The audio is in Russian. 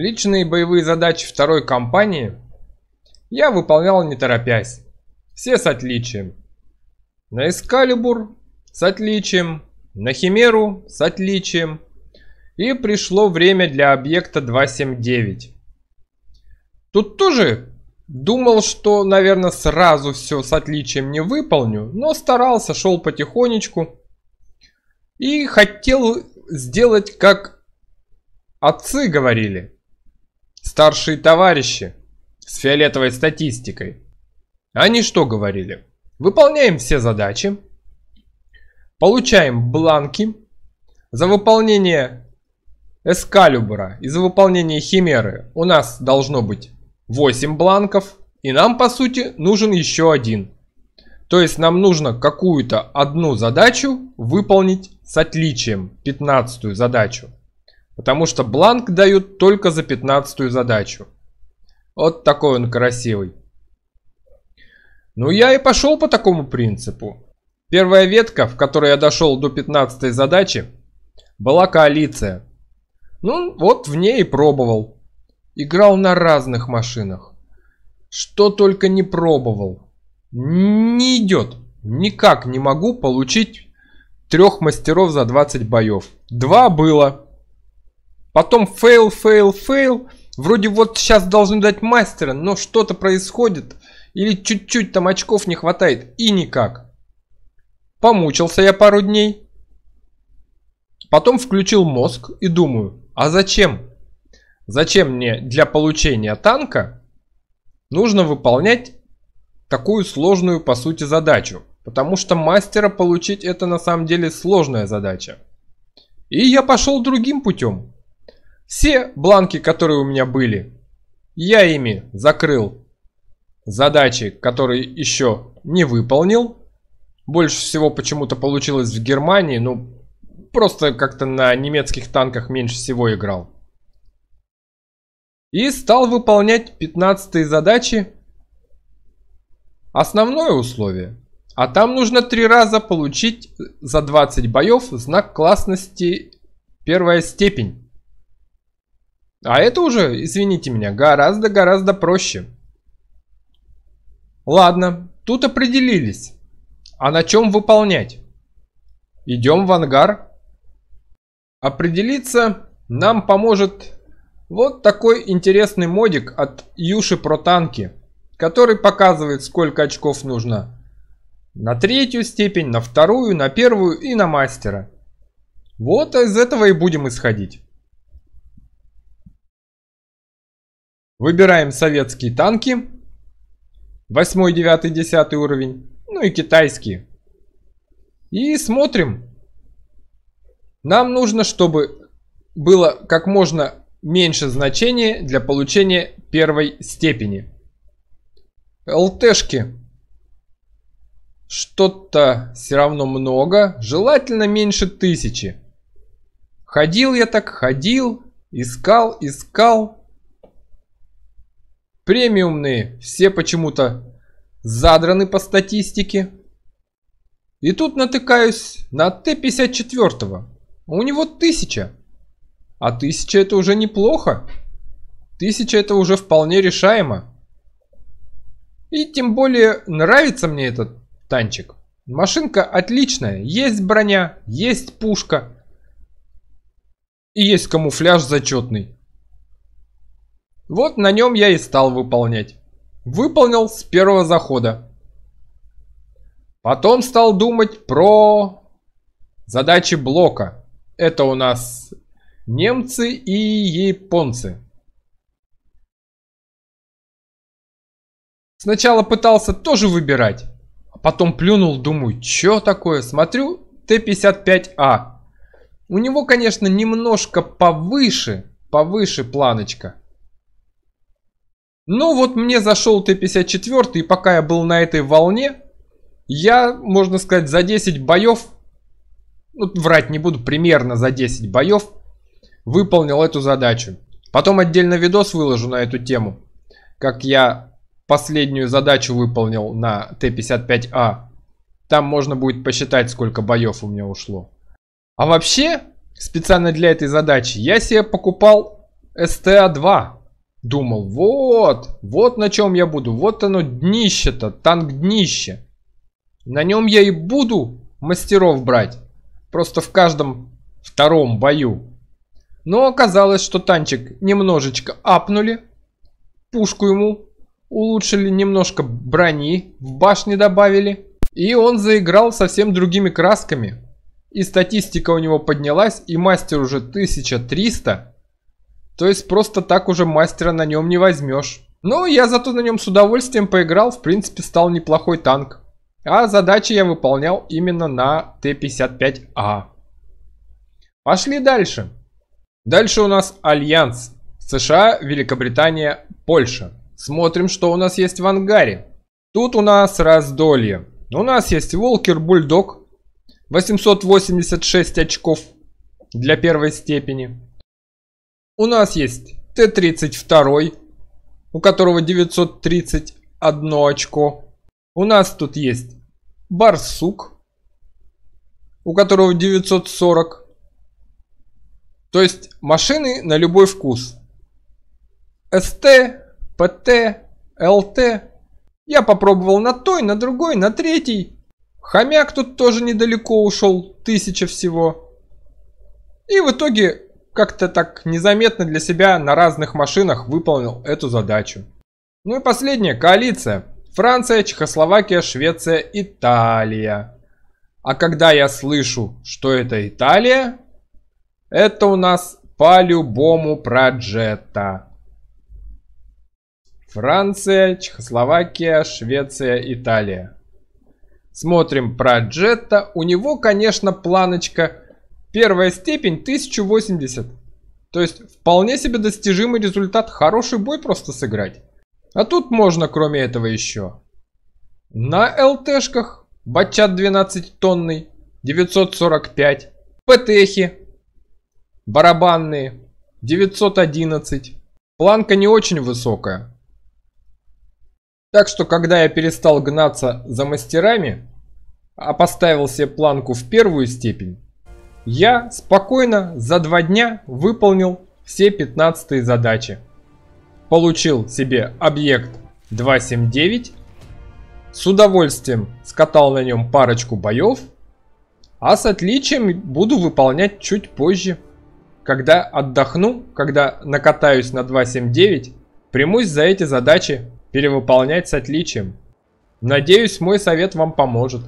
Личные боевые задачи второй компании я выполнял не торопясь. Все с отличием. На Эскалибур с отличием, на Химеру с отличием. И пришло время для объекта 279. Тут тоже думал, что, наверное, сразу все с отличием не выполню, но старался, шел потихонечку. И хотел сделать, как отцы говорили старшие товарищи с фиолетовой статистикой. Они что говорили? Выполняем все задачи, получаем бланки за выполнение Эскалибра и за выполнение Химеры. У нас должно быть 8 бланков, и нам по сути нужен еще один. То есть нам нужно какую-то одну задачу выполнить с отличием, 15 задачу. Потому что бланк дают только за 15 задачу. Вот такой он красивый. Ну я и пошел по такому принципу. Первая ветка, в которой я дошел до 15 задачи, была коалиция. Ну вот в ней и пробовал. Играл на разных машинах. Что только не пробовал. Не идет. Никак не могу получить трех мастеров за 20 боев. Два было. Потом фейл, фейл, фейл. Вроде вот сейчас должны дать мастера, но что-то происходит. Или чуть-чуть там очков не хватает. И никак. Помучился я пару дней. Потом включил мозг и думаю, а зачем? Зачем мне для получения танка нужно выполнять такую сложную по сути задачу? Потому что мастера получить это на самом деле сложная задача. И я пошел другим путем. Все бланки, которые у меня были, я ими закрыл. Задачи, которые еще не выполнил. Больше всего почему-то получилось в Германии, ну, просто как-то на немецких танках меньше всего играл. И стал выполнять 15 задачи. Основное условие. А там нужно три раза получить за 20 боев знак классности первая степень. А это уже, извините меня, гораздо-гораздо проще. Ладно, тут определились. А на чем выполнять? Идем в ангар. Определиться нам поможет вот такой интересный модик от Юши про танки, который показывает, сколько очков нужно на третью степень, на вторую, на первую и на мастера. Вот из этого и будем исходить. Выбираем советские танки. 8, 9, 10 уровень. Ну и китайские. И смотрим. Нам нужно, чтобы было как можно меньше значения для получения первой степени. ЛТшки. Что-то все равно много. Желательно меньше тысячи. Ходил я так, ходил. Искал, искал. Премиумные все почему-то задраны по статистике. И тут натыкаюсь на Т-54. У него тысяча, А тысяча это уже неплохо. тысяча это уже вполне решаемо. И тем более нравится мне этот танчик. Машинка отличная. Есть броня, есть пушка. И есть камуфляж зачетный. Вот на нем я и стал выполнять. Выполнил с первого захода. Потом стал думать про задачи блока. Это у нас немцы и японцы. Сначала пытался тоже выбирать, а потом плюнул, думаю, что такое, смотрю, Т-55А. У него, конечно, немножко повыше, повыше планочка. Ну вот мне зашел Т-54, и пока я был на этой волне, я, можно сказать, за 10 боев, ну, врать не буду, примерно за 10 боев выполнил эту задачу. Потом отдельно видос выложу на эту тему, как я последнюю задачу выполнил на Т-55А. Там можно будет посчитать, сколько боев у меня ушло. А вообще, специально для этой задачи, я себе покупал СТА-2. Думал, вот, вот на чем я буду, вот оно днище-то, танк днище. На нем я и буду мастеров брать, просто в каждом втором бою. Но оказалось, что танчик немножечко апнули, пушку ему улучшили немножко брони, в башне добавили. И он заиграл совсем другими красками. И статистика у него поднялась, и мастер уже 1300, то есть просто так уже мастера на нем не возьмешь. Но ну, я зато на нем с удовольствием поиграл, в принципе стал неплохой танк. А задачи я выполнял именно на Т-55А. Пошли дальше. Дальше у нас Альянс. США, Великобритания, Польша. Смотрим, что у нас есть в ангаре. Тут у нас раздолье. У нас есть Волкер Бульдог. 886 очков для первой степени. У нас есть Т-32, у которого 931 очко. У нас тут есть Барсук, у которого 940. То есть машины на любой вкус. СТ, ПТ, ЛТ. Я попробовал на той, на другой, на третий. Хомяк тут тоже недалеко ушел, тысяча всего. И в итоге как-то так незаметно для себя на разных машинах выполнил эту задачу. Ну и последняя коалиция. Франция, Чехословакия, Швеция, Италия. А когда я слышу, что это Италия, это у нас по-любому проджета. Франция, Чехословакия, Швеция, Италия. Смотрим проджета. У него, конечно, планочка Первая степень 1080. То есть вполне себе достижимый результат, хороший бой просто сыграть. А тут можно кроме этого еще. На ЛТшках Батчат 12 тонный, 945. ПТхи барабанные, 911. Планка не очень высокая. Так что, когда я перестал гнаться за мастерами, а поставил себе планку в первую степень, я спокойно за два дня выполнил все 15 задачи. Получил себе объект 279, с удовольствием скатал на нем парочку боев, а с отличием буду выполнять чуть позже. Когда отдохну, когда накатаюсь на 279, примусь за эти задачи перевыполнять с отличием. Надеюсь, мой совет вам поможет.